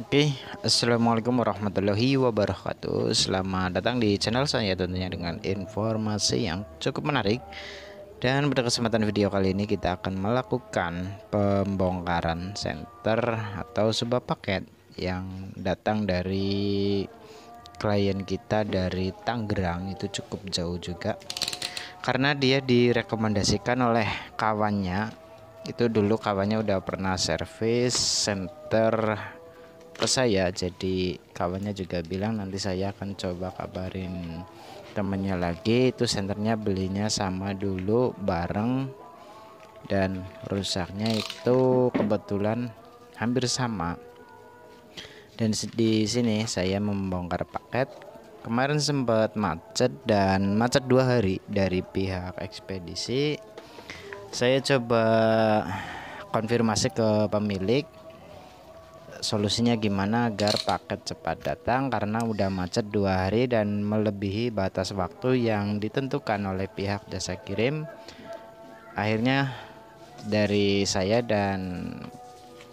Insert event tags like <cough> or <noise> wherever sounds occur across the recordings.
Oke, okay. assalamualaikum warahmatullahi wabarakatuh. Selamat datang di channel saya tentunya dengan informasi yang cukup menarik. Dan pada kesempatan video kali ini kita akan melakukan pembongkaran center atau sebuah paket yang datang dari klien kita dari Tangerang itu cukup jauh juga karena dia direkomendasikan oleh kawannya itu dulu kawannya udah pernah service center ke saya jadi kawannya juga bilang nanti saya akan coba kabarin temennya lagi itu senternya belinya sama dulu bareng dan rusaknya itu kebetulan hampir sama dan di sini saya membongkar paket kemarin sempat macet dan macet dua hari dari pihak ekspedisi saya coba konfirmasi ke pemilik solusinya gimana agar paket cepat datang karena udah macet dua hari dan melebihi batas waktu yang ditentukan oleh pihak jasa kirim akhirnya dari saya dan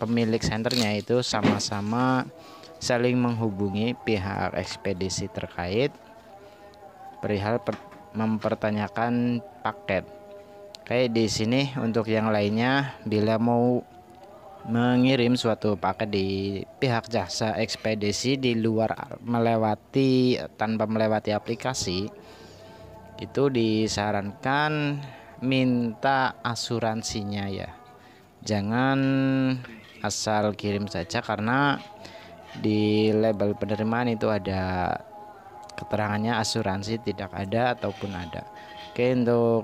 pemilik senternya itu sama-sama saling menghubungi pihak ekspedisi terkait perihal per mempertanyakan paket kayak di sini untuk yang lainnya bila mau mengirim suatu paket di pihak jasa ekspedisi di luar melewati tanpa melewati aplikasi itu disarankan minta asuransinya ya jangan asal kirim saja karena di label penerimaan itu ada keterangannya asuransi tidak ada ataupun ada oke untuk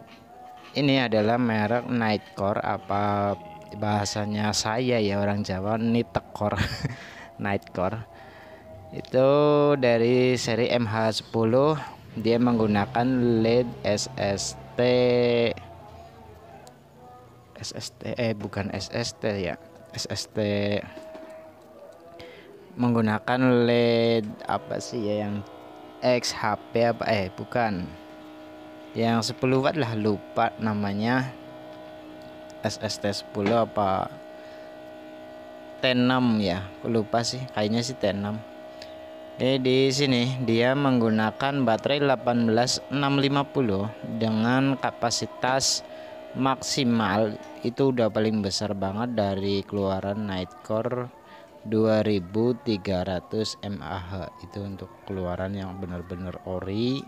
ini adalah merek Nightcore apa bahasanya saya ya orang Jawa nitekor <laughs> nightcore itu dari seri MH10 dia menggunakan LED SST SST eh bukan SST ya SST menggunakan LED apa sih ya yang XHP apa eh bukan yang 10 watt lah lupa namanya SST 10 apa T6 ya aku lupa sih kayaknya sih T6 Oke di sini dia menggunakan baterai 18650 dengan kapasitas maksimal itu udah paling besar banget dari keluaran Nightcore 2300 mAh itu untuk keluaran yang benar-benar ori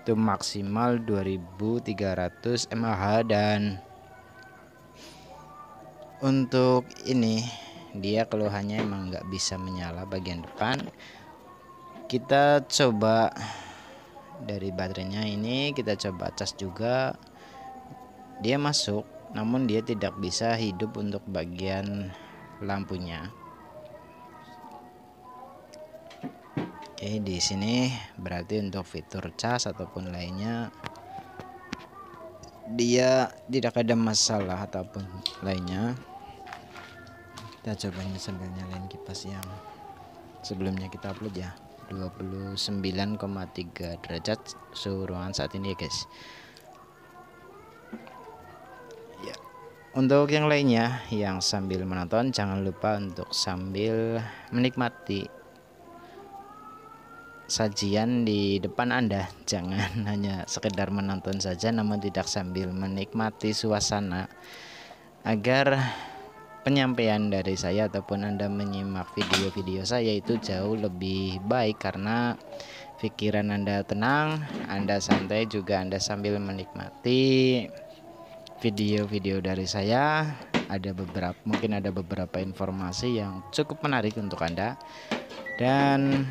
itu maksimal 2300 mAh dan untuk ini dia keluhannya emang nggak bisa menyala bagian depan kita coba dari baterainya ini kita coba cas juga dia masuk namun dia tidak bisa hidup untuk bagian lampunya oke di sini berarti untuk fitur cas ataupun lainnya dia tidak ada masalah ataupun lainnya kita coba ini sambil nyalain kipas yang sebelumnya kita upload ya 29,3 derajat suhu ruangan saat ini ya guys ya untuk yang lainnya yang sambil menonton jangan lupa untuk sambil menikmati sajian di depan Anda. <laughs> Jangan hanya sekedar menonton saja namun tidak sambil menikmati suasana agar penyampaian dari saya ataupun Anda menyimak video-video saya itu jauh lebih baik karena pikiran Anda tenang, Anda santai juga Anda sambil menikmati video-video dari saya. Ada beberapa mungkin ada beberapa informasi yang cukup menarik untuk Anda. Dan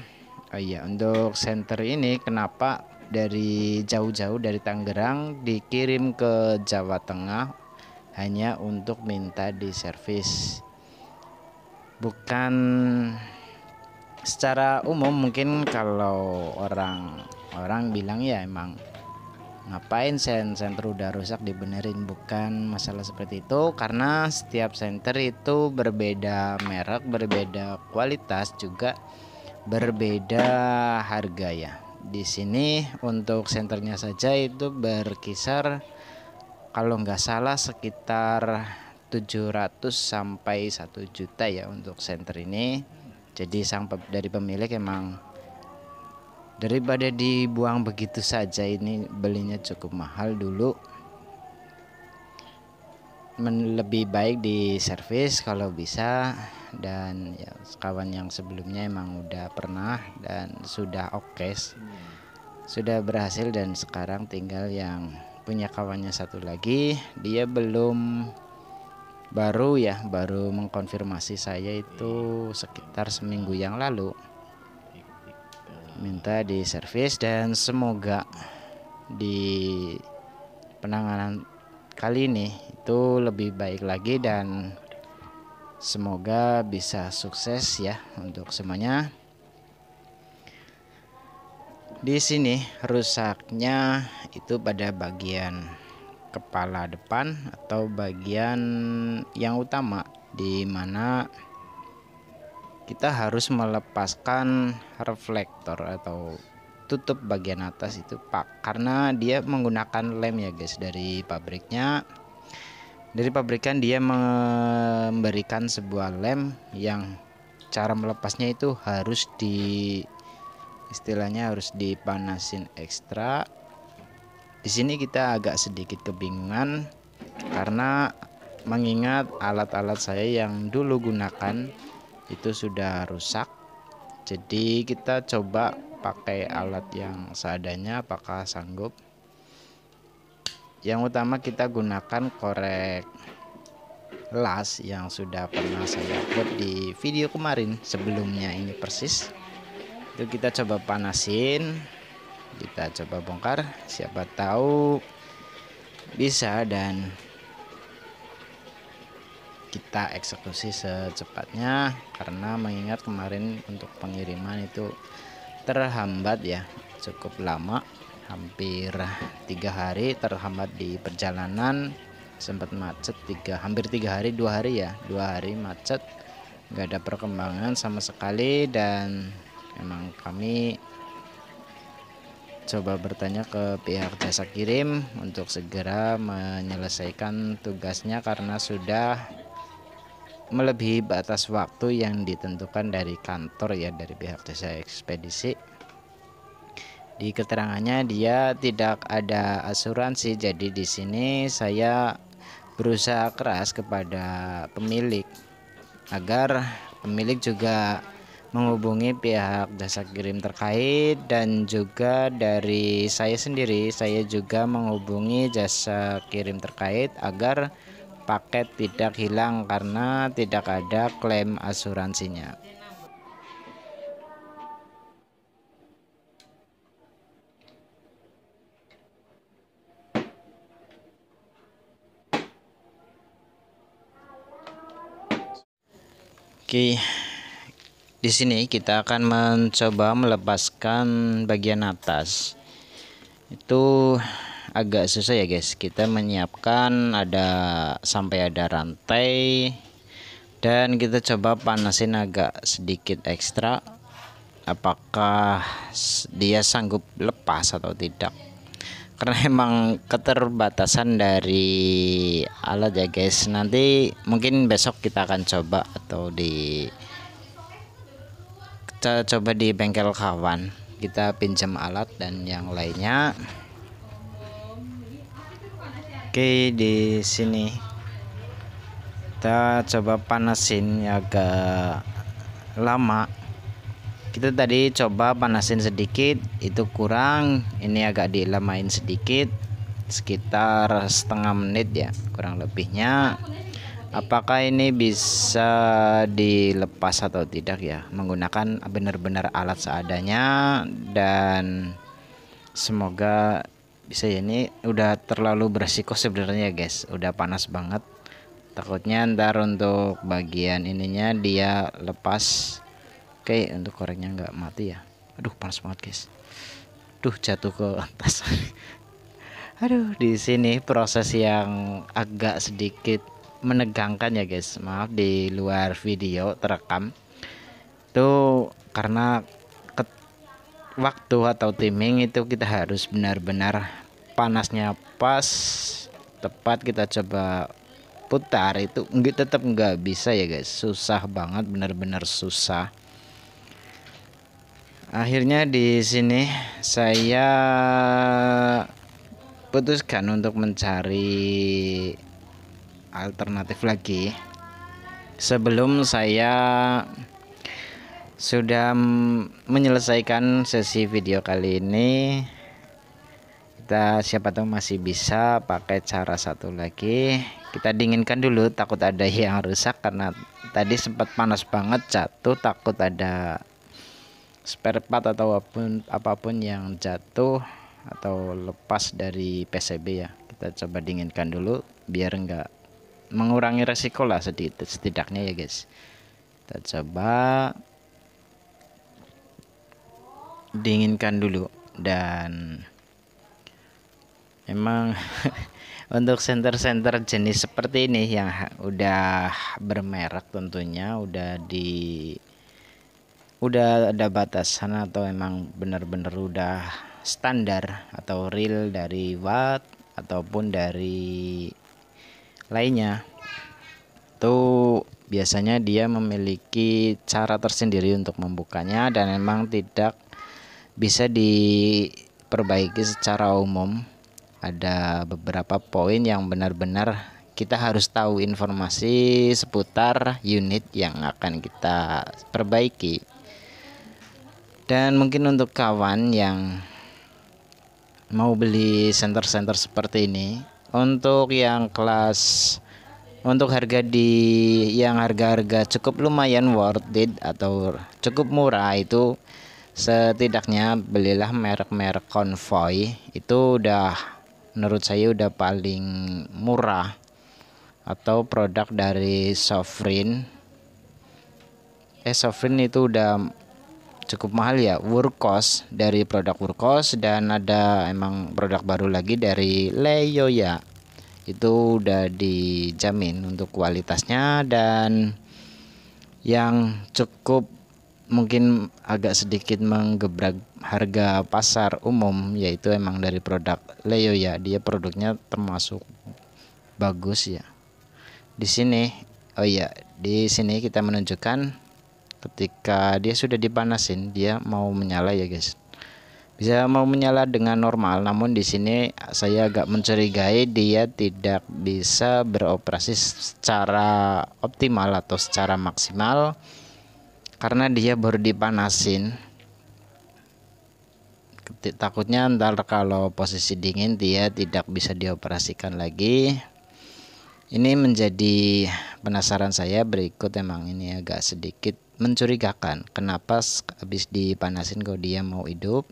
oh iya, untuk center ini kenapa dari jauh-jauh dari Tangerang dikirim ke Jawa Tengah hanya untuk minta diservis bukan secara umum mungkin kalau orang orang bilang ya emang ngapain sen center udah rusak dibenerin bukan masalah seperti itu karena setiap center itu berbeda merek berbeda kualitas juga berbeda harga ya di sini untuk senternya saja itu berkisar kalau nggak salah sekitar 700 sampai 1 juta ya untuk center ini jadi sang pe dari pemilik emang daripada dibuang begitu saja ini belinya cukup mahal dulu Men lebih baik di servis kalau bisa dan ya, kawan yang sebelumnya emang udah pernah dan sudah oke hmm. sudah berhasil dan sekarang tinggal yang punya kawannya satu lagi dia belum baru ya baru mengkonfirmasi saya itu sekitar seminggu yang lalu minta di servis dan semoga di penanganan kali ini itu lebih baik lagi dan semoga bisa sukses ya untuk semuanya di sini rusaknya itu pada bagian kepala depan atau bagian yang utama di mana kita harus melepaskan reflektor atau tutup bagian atas itu pak karena dia menggunakan lem ya guys dari pabriknya dari pabrikan dia memberikan sebuah lem yang cara melepasnya itu harus di istilahnya harus dipanasin ekstra di sini kita agak sedikit kebingungan karena mengingat alat-alat saya yang dulu gunakan itu sudah rusak jadi kita coba pakai alat yang seadanya apakah sanggup yang utama kita gunakan korek las yang sudah pernah saya upload di video kemarin sebelumnya ini persis itu kita coba panasin kita coba bongkar siapa tahu bisa dan kita eksekusi secepatnya karena mengingat kemarin untuk pengiriman itu terhambat ya cukup lama hampir tiga hari terhambat di perjalanan sempat macet tiga hampir tiga hari dua hari ya dua hari macet nggak ada perkembangan sama sekali dan Emang kami coba bertanya ke pihak jasa kirim untuk segera menyelesaikan tugasnya karena sudah melebihi batas waktu yang ditentukan dari kantor ya dari pihak jasa ekspedisi di keterangannya dia tidak ada asuransi jadi di sini saya berusaha keras kepada pemilik agar pemilik juga menghubungi pihak jasa kirim terkait dan juga dari saya sendiri saya juga menghubungi jasa kirim terkait agar paket tidak hilang karena tidak ada klaim asuransinya Oke, okay. Di sini kita akan mencoba melepaskan bagian atas. Itu agak susah ya guys. Kita menyiapkan ada sampai ada rantai dan kita coba panasin agak sedikit ekstra apakah dia sanggup lepas atau tidak karena <laughs> emang keterbatasan dari alat ya guys nanti mungkin besok kita akan coba atau di kita coba di bengkel kawan kita pinjam alat dan yang lainnya oke di sini kita coba panasin ya, agak lama kita tadi coba panasin sedikit itu kurang ini agak dilamain sedikit sekitar setengah menit ya kurang lebihnya apakah ini bisa dilepas atau tidak ya menggunakan benar-benar alat seadanya dan semoga bisa ya ini udah terlalu beresiko sebenarnya guys udah panas banget takutnya ntar untuk bagian ininya dia lepas oke untuk korengnya nggak mati ya aduh panas banget guys aduh jatuh ke atas <laughs> aduh di sini proses yang agak sedikit menegangkan ya guys maaf di luar video terekam itu karena ke waktu atau timing itu kita harus benar-benar panasnya pas tepat kita coba putar itu enggak tetap nggak bisa ya guys susah banget benar-benar susah akhirnya di sini saya putuskan untuk mencari alternatif lagi sebelum saya sudah menyelesaikan sesi video kali ini kita siapa tahu masih bisa pakai cara satu lagi kita dinginkan dulu takut ada yang rusak karena tadi sempat panas banget jatuh takut ada spare part atau apapun apapun yang jatuh atau lepas dari PCB ya kita coba dinginkan dulu biar enggak mengurangi resiko lah sedikit setidaknya ya guys kita coba dinginkan dulu dan memang <laughs> untuk center-center jenis seperti ini yang udah bermerek tentunya udah di udah ada batasan atau emang benar-benar udah standar atau real dari watt ataupun dari lainnya itu biasanya dia memiliki cara tersendiri untuk membukanya dan memang tidak bisa diperbaiki secara umum ada beberapa poin yang benar-benar kita harus tahu informasi seputar unit yang akan kita perbaiki dan mungkin untuk kawan yang mau beli center-center seperti ini untuk yang kelas untuk harga di yang harga-harga cukup lumayan worth it atau cukup murah itu setidaknya belilah merek-merek konvoy itu udah menurut saya udah paling murah atau produk dari Sovereign eh Sovereign itu udah cukup mahal ya Workos dari produk Workos dan ada emang produk baru lagi dari Leyoya itu udah dijamin untuk kualitasnya dan yang cukup mungkin agak sedikit menggebrak harga pasar umum yaitu emang dari produk Leo ya dia produknya termasuk bagus ya di sini oh iya di sini kita menunjukkan ketika dia sudah dipanasin dia mau menyala ya guys bisa mau menyala dengan normal namun di sini saya agak mencurigai dia tidak bisa beroperasi secara optimal atau secara maksimal karena dia baru dipanasin takutnya ntar kalau posisi dingin dia tidak bisa dioperasikan lagi ini menjadi penasaran saya berikut emang ini agak sedikit mencurigakan. Kenapa habis dipanasin kok dia mau hidup?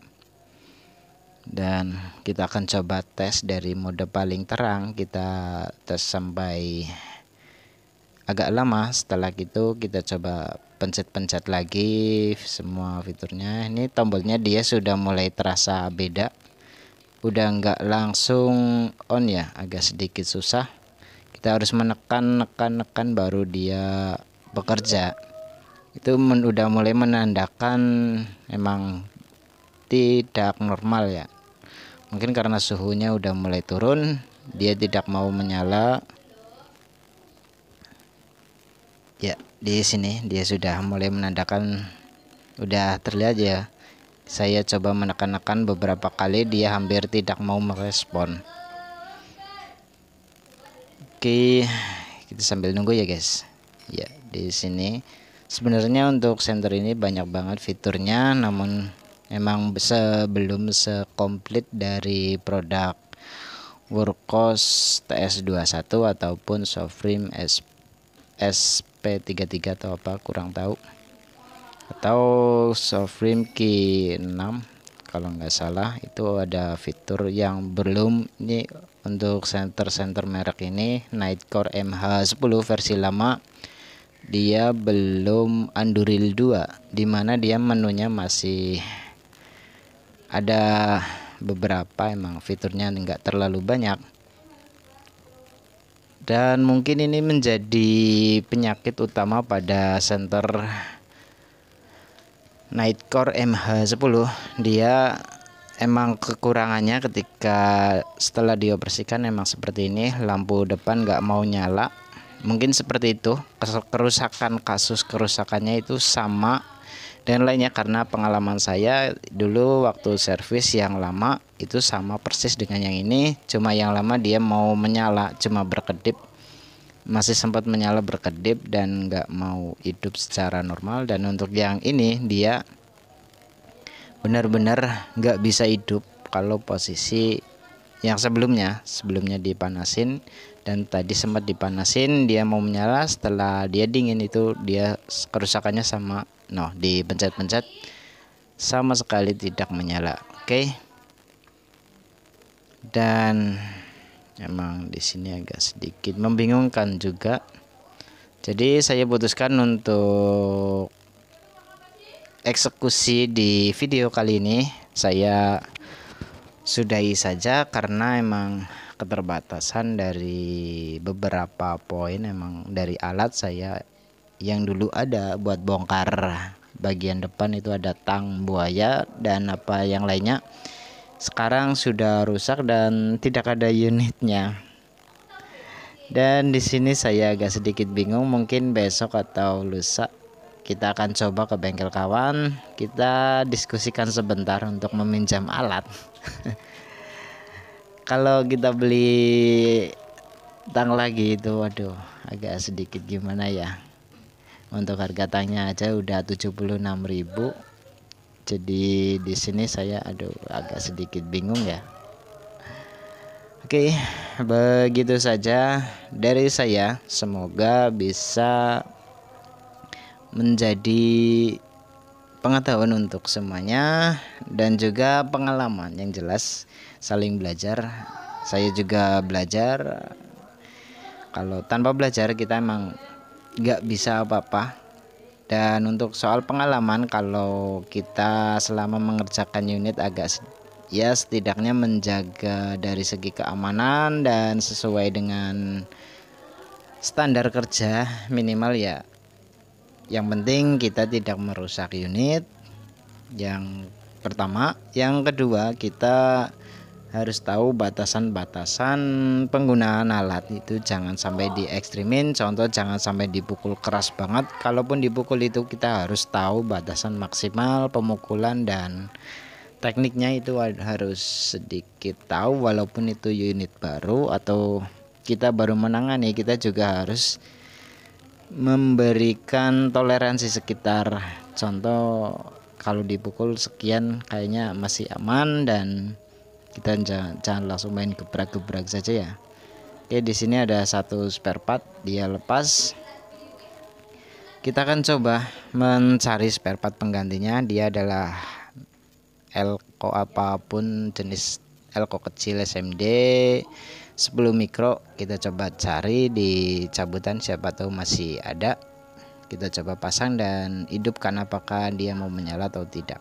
Dan kita akan coba tes dari mode paling terang. Kita tes sampai agak lama. Setelah itu kita coba pencet-pencet lagi semua fiturnya. Ini tombolnya dia sudah mulai terasa beda. Udah nggak langsung on ya, agak sedikit susah kita harus menekan nekan nekan baru dia bekerja itu men, udah mulai menandakan emang tidak normal ya mungkin karena suhunya udah mulai turun dia tidak mau menyala ya di sini dia sudah mulai menandakan udah terlihat ya saya coba menekan-nekan beberapa kali dia hampir tidak mau merespon Oke, kita sambil nunggu ya guys. Ya, di sini sebenarnya untuk center ini banyak banget fiturnya, namun memang sebelum sekomplit dari produk Workos TS21 ataupun Sofrim SP33 atau apa kurang tahu atau Sofrim K 6 kalau nggak salah itu ada fitur yang belum ini untuk center-center merek ini Nightcore MH10 versi lama dia belum Anduril 2 dimana dia menunya masih ada beberapa emang fiturnya nggak terlalu banyak dan mungkin ini menjadi penyakit utama pada center Nightcore MH10 dia emang kekurangannya ketika setelah dioperasikan emang seperti ini lampu depan nggak mau nyala mungkin seperti itu kerusakan kasus kerusakannya itu sama dan lainnya karena pengalaman saya dulu waktu servis yang lama itu sama persis dengan yang ini cuma yang lama dia mau menyala cuma berkedip masih sempat menyala berkedip dan nggak mau hidup secara normal dan untuk yang ini dia benar-benar nggak bisa hidup kalau posisi yang sebelumnya sebelumnya dipanasin dan tadi sempat dipanasin dia mau menyala setelah dia dingin itu dia kerusakannya sama no dipencet-pencet sama sekali tidak menyala oke okay? dan emang di sini agak sedikit membingungkan juga jadi saya putuskan untuk eksekusi di video kali ini saya sudahi saja karena emang keterbatasan dari beberapa poin emang dari alat saya yang dulu ada buat bongkar bagian depan itu ada tang buaya dan apa yang lainnya sekarang sudah rusak dan tidak ada unitnya. Dan di sini saya agak sedikit bingung mungkin besok atau lusa kita akan coba ke bengkel kawan, kita diskusikan sebentar untuk meminjam alat. <laughs> Kalau kita beli tang lagi itu waduh agak sedikit gimana ya. Untuk harga tangnya aja udah 76.000 jadi di sini saya aduh agak sedikit bingung ya Oke, begitu saja dari saya. Semoga bisa menjadi pengetahuan untuk semuanya dan juga pengalaman yang jelas saling belajar. Saya juga belajar. Kalau tanpa belajar kita emang nggak bisa apa-apa dan untuk soal pengalaman kalau kita selama mengerjakan unit agak ya setidaknya menjaga dari segi keamanan dan sesuai dengan standar kerja minimal ya yang penting kita tidak merusak unit yang pertama yang kedua kita harus tahu batasan-batasan penggunaan alat itu jangan sampai di ekstrimin contoh jangan sampai dipukul keras banget kalaupun dipukul itu kita harus tahu batasan maksimal pemukulan dan tekniknya itu harus sedikit tahu walaupun itu unit baru atau kita baru menangani kita juga harus memberikan toleransi sekitar contoh kalau dipukul sekian kayaknya masih aman dan kita jangan, jangan langsung main gebrak-gebrak saja ya oke di sini ada satu spare part dia lepas kita akan coba mencari spare part penggantinya dia adalah elko apapun jenis elko kecil SMD 10 mikro kita coba cari di cabutan siapa tahu masih ada kita coba pasang dan hidupkan apakah dia mau menyala atau tidak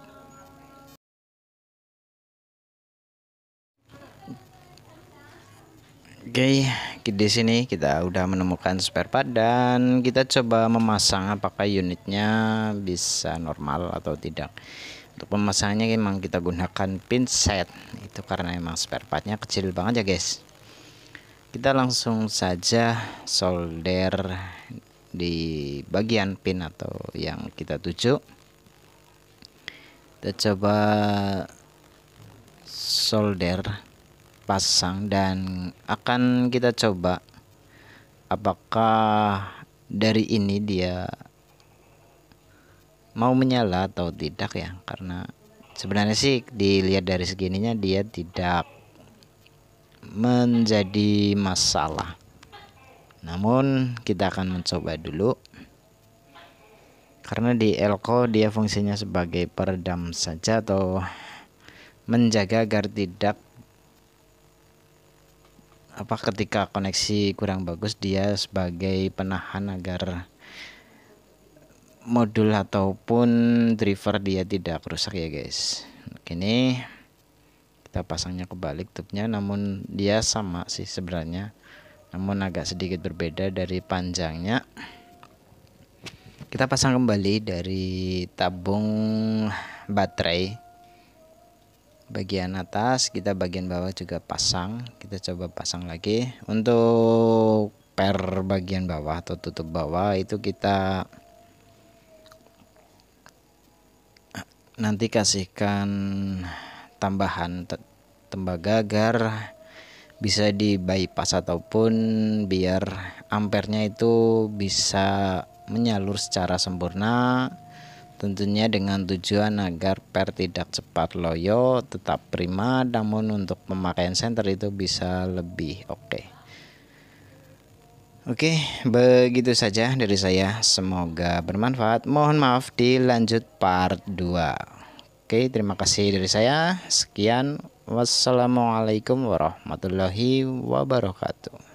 Oke, okay, di sini kita udah menemukan spare part dan kita coba memasang apakah unitnya bisa normal atau tidak. Untuk pemasangannya memang kita gunakan pinset. Itu karena emang spare partnya kecil banget ya, guys. Kita langsung saja solder di bagian pin atau yang kita tuju. Kita coba solder pasang dan akan kita coba apakah dari ini dia mau menyala atau tidak ya karena sebenarnya sih dilihat dari segininya dia tidak menjadi masalah namun kita akan mencoba dulu karena di elko dia fungsinya sebagai peredam saja atau menjaga agar tidak apa ketika koneksi kurang bagus dia sebagai penahan agar modul ataupun driver dia tidak rusak ya guys ini kita pasangnya kebalik tubnya namun dia sama sih sebenarnya namun agak sedikit berbeda dari panjangnya kita pasang kembali dari tabung baterai bagian atas kita bagian bawah juga pasang kita coba pasang lagi untuk per bagian bawah atau tutup bawah itu kita nanti kasihkan tambahan tembaga agar bisa di bypass ataupun biar ampernya itu bisa menyalur secara sempurna Tentunya dengan tujuan agar per tidak cepat loyo, tetap prima, namun untuk pemakaian senter itu bisa lebih oke. Okay. Oke, begitu saja dari saya. Semoga bermanfaat. Mohon maaf dilanjut part 2. Oke, terima kasih dari saya. Sekian. Wassalamualaikum warahmatullahi wabarakatuh.